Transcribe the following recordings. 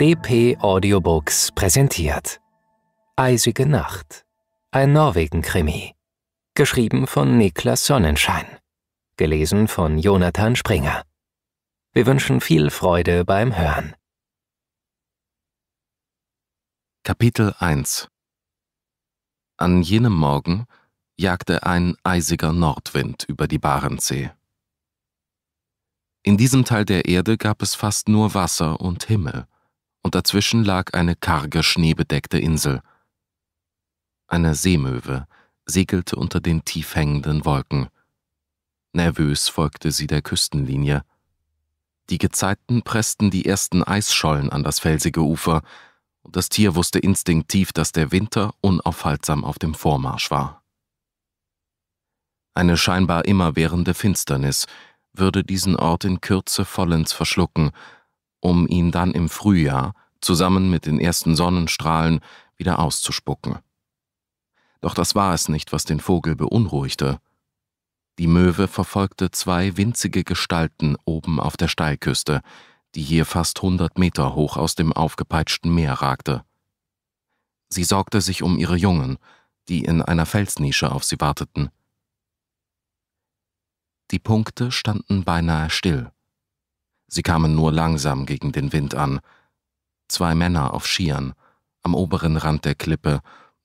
DP Audiobooks präsentiert. Eisige Nacht. Ein Norwegen-Krimi. Geschrieben von Niklas Sonnenschein. Gelesen von Jonathan Springer. Wir wünschen viel Freude beim Hören. Kapitel 1 An jenem Morgen jagte ein eisiger Nordwind über die Barentssee. In diesem Teil der Erde gab es fast nur Wasser und Himmel und dazwischen lag eine karge, schneebedeckte Insel. Eine Seemöwe segelte unter den tief hängenden Wolken. Nervös folgte sie der Küstenlinie. Die Gezeiten pressten die ersten Eisschollen an das felsige Ufer, und das Tier wusste instinktiv, dass der Winter unaufhaltsam auf dem Vormarsch war. Eine scheinbar immerwährende Finsternis würde diesen Ort in Kürze vollends verschlucken, um ihn dann im Frühjahr zusammen mit den ersten Sonnenstrahlen wieder auszuspucken. Doch das war es nicht, was den Vogel beunruhigte. Die Möwe verfolgte zwei winzige Gestalten oben auf der Steilküste, die hier fast hundert Meter hoch aus dem aufgepeitschten Meer ragte. Sie sorgte sich um ihre Jungen, die in einer Felsnische auf sie warteten. Die Punkte standen beinahe still. Sie kamen nur langsam gegen den Wind an. Zwei Männer auf Skiern, am oberen Rand der Klippe,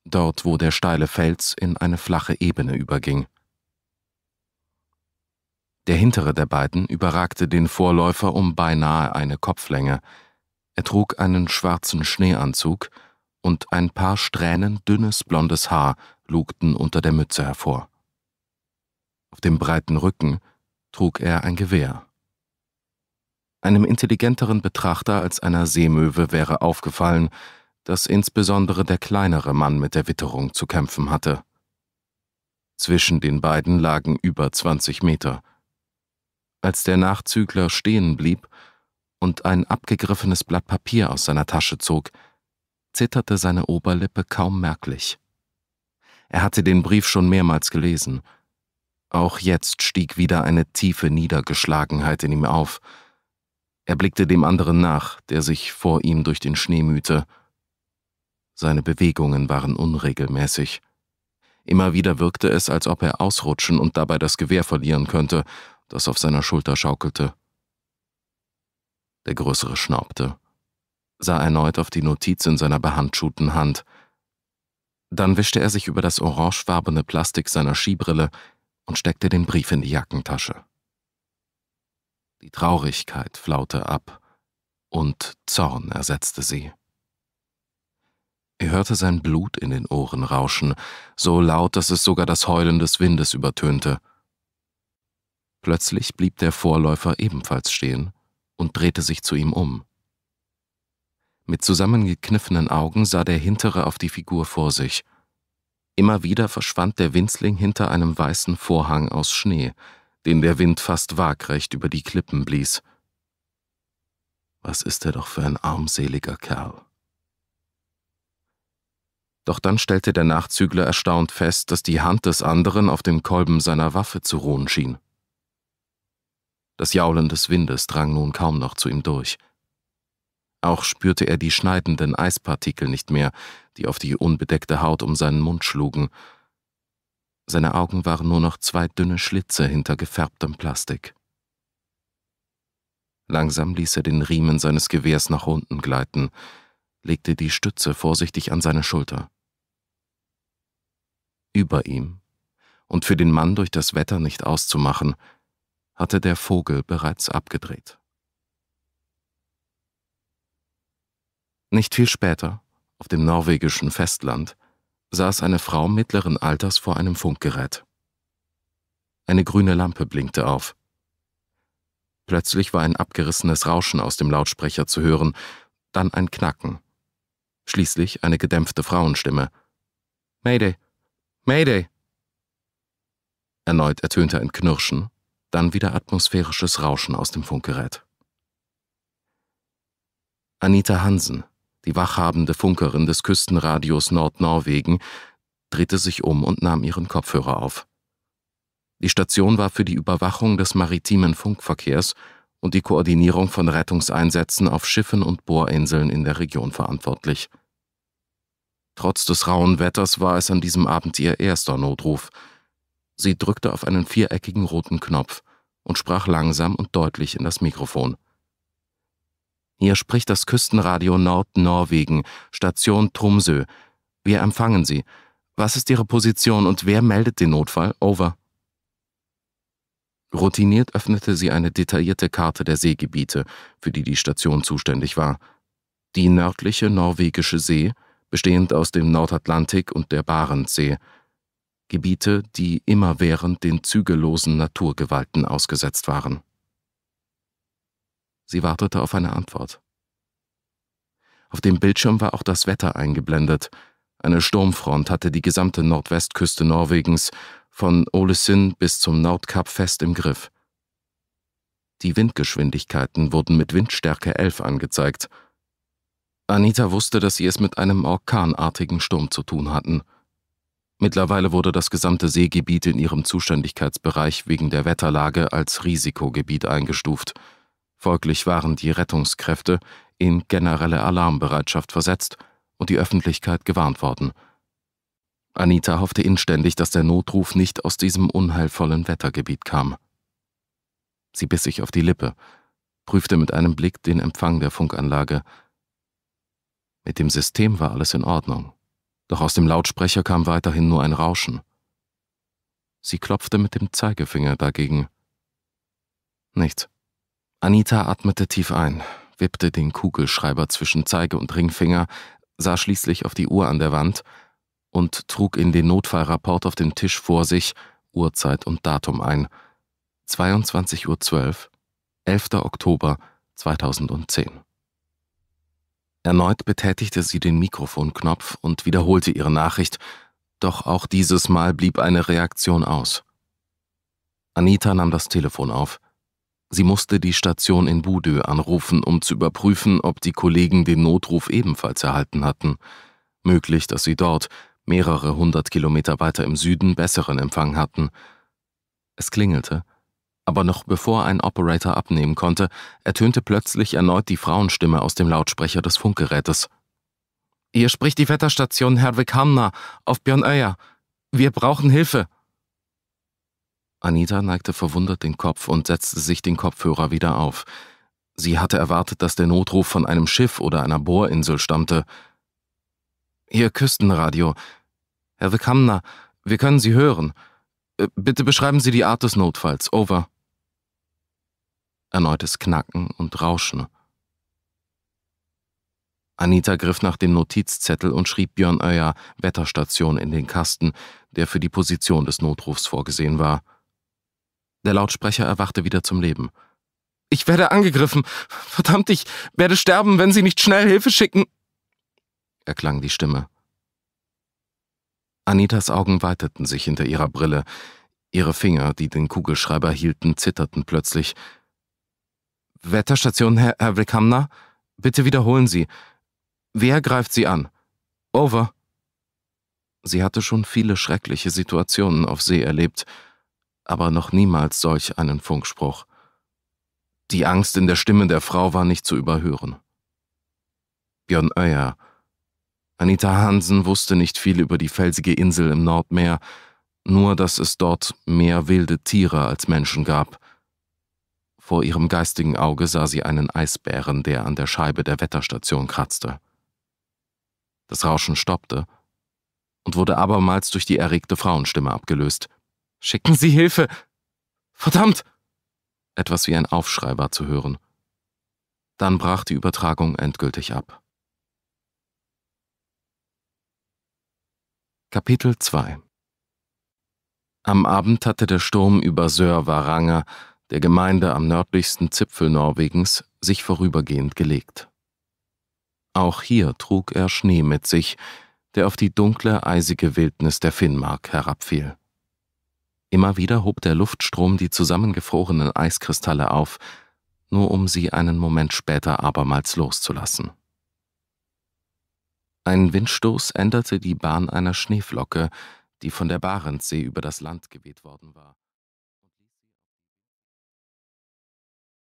dort wo der steile Fels in eine flache Ebene überging. Der hintere der beiden überragte den Vorläufer um beinahe eine Kopflänge. Er trug einen schwarzen Schneeanzug und ein paar Strähnen dünnes blondes Haar lugten unter der Mütze hervor. Auf dem breiten Rücken trug er ein Gewehr. Einem intelligenteren Betrachter als einer Seemöwe wäre aufgefallen, dass insbesondere der kleinere Mann mit der Witterung zu kämpfen hatte. Zwischen den beiden lagen über 20 Meter. Als der Nachzügler stehen blieb und ein abgegriffenes Blatt Papier aus seiner Tasche zog, zitterte seine Oberlippe kaum merklich. Er hatte den Brief schon mehrmals gelesen. Auch jetzt stieg wieder eine tiefe Niedergeschlagenheit in ihm auf – er blickte dem anderen nach, der sich vor ihm durch den Schnee mühte. Seine Bewegungen waren unregelmäßig. Immer wieder wirkte es, als ob er ausrutschen und dabei das Gewehr verlieren könnte, das auf seiner Schulter schaukelte. Der Größere schnaubte, sah erneut auf die Notiz in seiner behandschuhten Hand. Dann wischte er sich über das orangefarbene Plastik seiner Skibrille und steckte den Brief in die Jackentasche. Die Traurigkeit flaute ab und Zorn ersetzte sie. Er hörte sein Blut in den Ohren rauschen, so laut, dass es sogar das Heulen des Windes übertönte. Plötzlich blieb der Vorläufer ebenfalls stehen und drehte sich zu ihm um. Mit zusammengekniffenen Augen sah der Hintere auf die Figur vor sich. Immer wieder verschwand der Winzling hinter einem weißen Vorhang aus Schnee, den der Wind fast waagrecht über die Klippen blies. Was ist er doch für ein armseliger Kerl. Doch dann stellte der Nachzügler erstaunt fest, dass die Hand des anderen auf dem Kolben seiner Waffe zu ruhen schien. Das Jaulen des Windes drang nun kaum noch zu ihm durch. Auch spürte er die schneidenden Eispartikel nicht mehr, die auf die unbedeckte Haut um seinen Mund schlugen, seine Augen waren nur noch zwei dünne Schlitze hinter gefärbtem Plastik. Langsam ließ er den Riemen seines Gewehrs nach unten gleiten, legte die Stütze vorsichtig an seine Schulter. Über ihm, und für den Mann durch das Wetter nicht auszumachen, hatte der Vogel bereits abgedreht. Nicht viel später, auf dem norwegischen Festland, saß eine Frau mittleren Alters vor einem Funkgerät. Eine grüne Lampe blinkte auf. Plötzlich war ein abgerissenes Rauschen aus dem Lautsprecher zu hören, dann ein Knacken. Schließlich eine gedämpfte Frauenstimme. Mayday! Mayday! Erneut ertönte ein Knirschen, dann wieder atmosphärisches Rauschen aus dem Funkgerät. Anita Hansen, die wachhabende Funkerin des Küstenradios Nordnorwegen, drehte sich um und nahm ihren Kopfhörer auf. Die Station war für die Überwachung des maritimen Funkverkehrs und die Koordinierung von Rettungseinsätzen auf Schiffen und Bohrinseln in der Region verantwortlich. Trotz des rauen Wetters war es an diesem Abend ihr erster Notruf. Sie drückte auf einen viereckigen roten Knopf und sprach langsam und deutlich in das Mikrofon. Hier spricht das Küstenradio Nordnorwegen, Station Tromsø. Wir empfangen Sie. Was ist Ihre Position und wer meldet den Notfall? Over. Routiniert öffnete sie eine detaillierte Karte der Seegebiete, für die die Station zuständig war. Die nördliche norwegische See, bestehend aus dem Nordatlantik und der Barentssee. Gebiete, die immerwährend den zügellosen Naturgewalten ausgesetzt waren. Sie wartete auf eine Antwort. Auf dem Bildschirm war auch das Wetter eingeblendet. Eine Sturmfront hatte die gesamte Nordwestküste Norwegens von Olesund bis zum Nordkap fest im Griff. Die Windgeschwindigkeiten wurden mit Windstärke 11 angezeigt. Anita wusste, dass sie es mit einem orkanartigen Sturm zu tun hatten. Mittlerweile wurde das gesamte Seegebiet in ihrem Zuständigkeitsbereich wegen der Wetterlage als Risikogebiet eingestuft. Folglich waren die Rettungskräfte in generelle Alarmbereitschaft versetzt und die Öffentlichkeit gewarnt worden. Anita hoffte inständig, dass der Notruf nicht aus diesem unheilvollen Wettergebiet kam. Sie biss sich auf die Lippe, prüfte mit einem Blick den Empfang der Funkanlage. Mit dem System war alles in Ordnung, doch aus dem Lautsprecher kam weiterhin nur ein Rauschen. Sie klopfte mit dem Zeigefinger dagegen. Nichts. Anita atmete tief ein, wippte den Kugelschreiber zwischen Zeige und Ringfinger, sah schließlich auf die Uhr an der Wand und trug in den Notfallrapport auf dem Tisch vor sich Uhrzeit und Datum ein. 22.12 Uhr, 11. Oktober 2010. Erneut betätigte sie den Mikrofonknopf und wiederholte ihre Nachricht, doch auch dieses Mal blieb eine Reaktion aus. Anita nahm das Telefon auf. Sie musste die Station in Budö anrufen, um zu überprüfen, ob die Kollegen den Notruf ebenfalls erhalten hatten. Möglich, dass sie dort, mehrere hundert Kilometer weiter im Süden, besseren Empfang hatten. Es klingelte, aber noch bevor ein Operator abnehmen konnte, ertönte plötzlich erneut die Frauenstimme aus dem Lautsprecher des Funkgerätes. Hier spricht die Wetterstation Herwig Hamner auf Björn Öyer. Wir brauchen Hilfe. Anita neigte verwundert den Kopf und setzte sich den Kopfhörer wieder auf. Sie hatte erwartet, dass der Notruf von einem Schiff oder einer Bohrinsel stammte. Ihr Küstenradio. Herr Wekamner, wir können Sie hören. Äh, bitte beschreiben Sie die Art des Notfalls. Over. Erneutes Knacken und Rauschen. Anita griff nach dem Notizzettel und schrieb Björn Euer Wetterstation in den Kasten, der für die Position des Notrufs vorgesehen war. Der Lautsprecher erwachte wieder zum Leben. Ich werde angegriffen. Verdammt, ich werde sterben, wenn Sie nicht schnell Hilfe schicken. erklang die Stimme. Anitas Augen weiteten sich hinter ihrer Brille. Ihre Finger, die den Kugelschreiber hielten, zitterten plötzlich. Wetterstation, Herr, Herr Wilkamner? Bitte wiederholen Sie. Wer greift Sie an? Over. Sie hatte schon viele schreckliche Situationen auf See erlebt aber noch niemals solch einen Funkspruch. Die Angst in der Stimme der Frau war nicht zu überhören. Björn Oeyer. Anita Hansen wusste nicht viel über die felsige Insel im Nordmeer, nur dass es dort mehr wilde Tiere als Menschen gab. Vor ihrem geistigen Auge sah sie einen Eisbären, der an der Scheibe der Wetterstation kratzte. Das Rauschen stoppte und wurde abermals durch die erregte Frauenstimme abgelöst, Schicken Sie Hilfe! Verdammt! Etwas wie ein Aufschrei war zu hören. Dann brach die Übertragung endgültig ab. Kapitel 2 Am Abend hatte der Sturm über Sörvaranger, der Gemeinde am nördlichsten Zipfel Norwegens, sich vorübergehend gelegt. Auch hier trug er Schnee mit sich, der auf die dunkle, eisige Wildnis der Finnmark herabfiel. Immer wieder hob der Luftstrom die zusammengefrorenen Eiskristalle auf, nur um sie einen Moment später abermals loszulassen. Ein Windstoß änderte die Bahn einer Schneeflocke, die von der Barentssee über das Land geweht worden war.